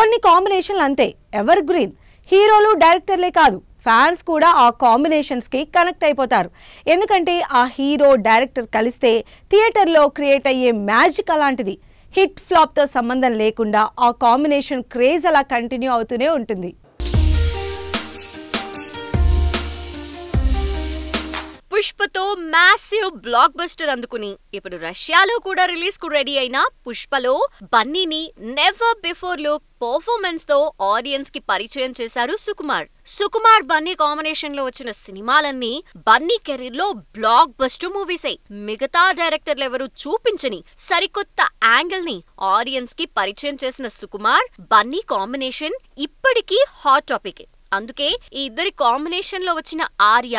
కొన్ని కాంబినేషన్లు అంతే ever green హీరోలు డైరెక్టర్లే కాదు ఫ్యాన్స్ కూడా ఆ కాంబినేషన్స్కి కనెక్ట్ అయిపోతారు ఎందుకంటే ఆ హీరో డైరెక్టర్ కలిస్తే థియేటర్లో క్రియేట్ అయ్యే మ్యాజిక్ అలాంటిది హిట్ ఫ్లాప్తో సంబంధం లేకుండా ఆ కాంబినేషన్ క్రేజ్ అలా కంటిన్యూ అవుతూనే ఉంటుంది పుష్పతో మ్యాసివ్ బ్లాక్ బస్టర్ అందుకుని ఇప్పుడు రష్యాలో కూడా రిలీజ్ కు రెడీ అయిన పుష్పలో బన్నీని నెవర్ బిఫోర్ లుక్ పర్ఫార్మెన్స్ తో ఆడియన్స్ కి పరిచయం చేశారు సుకుమార్ సుకుమార్ బన్నీ కాంబినేషన్ లో వచ్చిన సినిమాలన్నీ బన్నీ కెరీర్ లో బ్లాక్ బస్టర్ మూవీస్ అయి మిగతా డైరెక్టర్లు ఎవరు చూపించని సరికొత్త యాంగిల్ ని ఆడియన్స్ కి పరిచయం చేసిన సుకుమార్ బన్నీ కాంబినేషన్ ఇప్పటికీ హాట్ టాపిక్ అందుకే ఈ ఇద్దరి కాంబినేషన్ లో వచ్చిన ఆర్య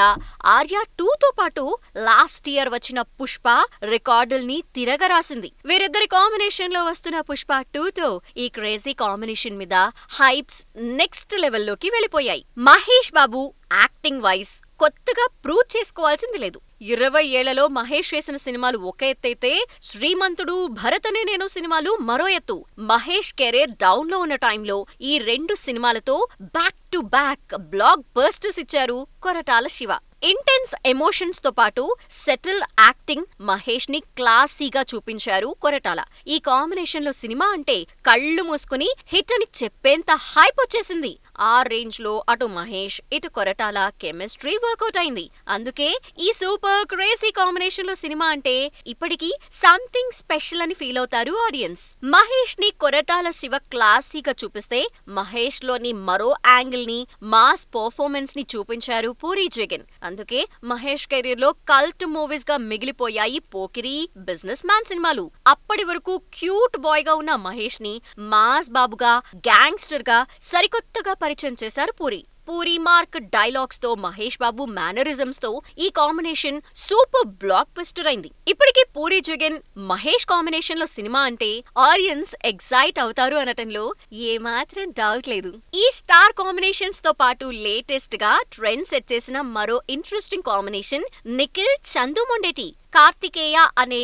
ఆర్య టూతో పాటు లాస్ట్ ఇయర్ వచ్చిన పుష్ప రికార్డుల్ని తిరగరాసింది వీరిద్దరి కాంబినేషన్ లో వస్తున్న పుష్ప టూతో ఈ క్రేజీ కాంబినేషన్ మీద హైప్స్ నెక్స్ట్ లెవెల్లోకి వెళ్ళిపోయాయి మహేష్ బాబు యాక్టింగ్ వైస్ కొత్తగా ప్రూవ్ చేసుకోవాల్సింది లేదు ఇరవై ఏళ్లలో మహేష్ వేసిన సినిమాలు ఒక ఎత్తైతే శ్రీమంతుడు భరతనే నేను సినిమాలు మరో ఎత్తు మహేష్ కెరీర్ డౌన్ లో ఉన్న టైంలో ఈ రెండు సినిమాలతో back to back blockbusters ఇచ్చారు కొరటాల శివ ఇంటెన్స్ ఎమోషన్స్ తో పాటు సెటిల్ యాక్టింగ్ మహేష్ ని క్లాసీగా చూపించారు కొరటాల ఈ కాంబినేషన్ లో సినిమా అంటే కళ్ళు మూసుకుని హిట్ అని చెప్పేంత హైప్ వచ్చేసింది ఆ రేంజ్లో అటు మహేష్ ఇటు కొరటాల కెమిస్ట్రీ వర్కౌట్ అయింది అందుకే ఈ సూపర్ క్రేజీ కాంబినేషన్లో సినిమా అంటే ఇప్పటికీ సంథింగ్ స్పెషల్ అని ఫీల్ అవుతారు ఆడియన్స్ మహేష్ ని కొరటాల శివ క్లాసీగా చూపిస్తే మహేష్ లోని మరో యాంగిల్ ని మాస్ పర్ఫార్మెన్స్ ని చూపించారు పూరి జగన్ అందుకే మహేష్ కెరీర్ లో కల్ట్ మూవీస్ గా మిగిలిపోయాయి పోకిరి బిజినెస్ మ్యాన్ సినిమాలు అప్పటి వరకు క్యూట్ బాయ్ గా ఉన్న మహేష్ ని మాస్ బాబుగా గ్యాంగ్స్టర్ గా సరికొత్తగా పరిచయం చేశారు పూరి పూరి మార్క్ డైలాగ్స్ తో మహేష్ బాబు మేనరిజమ్స్ తో ఈ కాంబినేషన్ సూపర్ బ్లాక్ బస్టర్ అయింది ఇప్పటికీ పూరి జగన్ మహేష్ కాంబినేషన్ లో సినిమా అంటే ఆడియన్స్ ఎగ్జైట్ అవుతారు అనటంలో ఏమాత్రం డౌట్ లేదు ఈ స్టార్ కాంబినేషన్స్ తో పాటు లేటెస్ట్ గా ట్రెండ్ సెట్ చేసిన మరో ఇంట్రెస్టింగ్ కాంబినేషన్ నిఖిల్ చందు మొండేటి కార్తికేయ అనే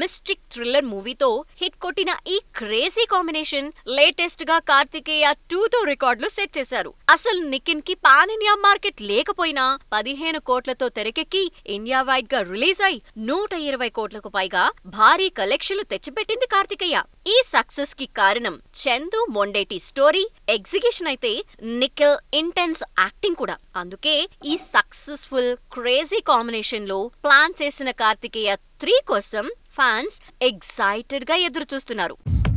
మిస్టిక్ థ్రిల్లర్ మూవీతో హిట్ కొట్టిన ఈ క్రేజీ కాంబినేషన్ లేటెస్ట్ గా కార్తికేయ టూతో రికార్డులు సెట్ చేశారు అసలు నికిన్ కి పాన్ ఇండియా మార్కెట్ లేకపోయినా పదిహేను కోట్లతో తెరకెక్కి ఇండియా వైడ్ గా రిలీజ్ అయి నూట ఇరవై కోట్లకు పైగా భారీ కలెక్షన్లు తెచ్చిపెట్టింది కార్తికేయ ఈ సక్సెస్ కి కారణం చందు మొండేటి స్టోరీ ఎగ్జిక్యూషన్ అయితే నిఖిల్ ఇంటెన్స్ యాక్టింగ్ కూడా అందుకే ఈ సక్సెస్ఫుల్ క్రేజీ కాంబినేషన్ లో ప్లాన్ చేసిన కార్తిక్ రాజకీయ త్రీ కోసం ఫ్యాన్స్ ఎగ్జైటెడ్గా ఎదురుచూస్తున్నారు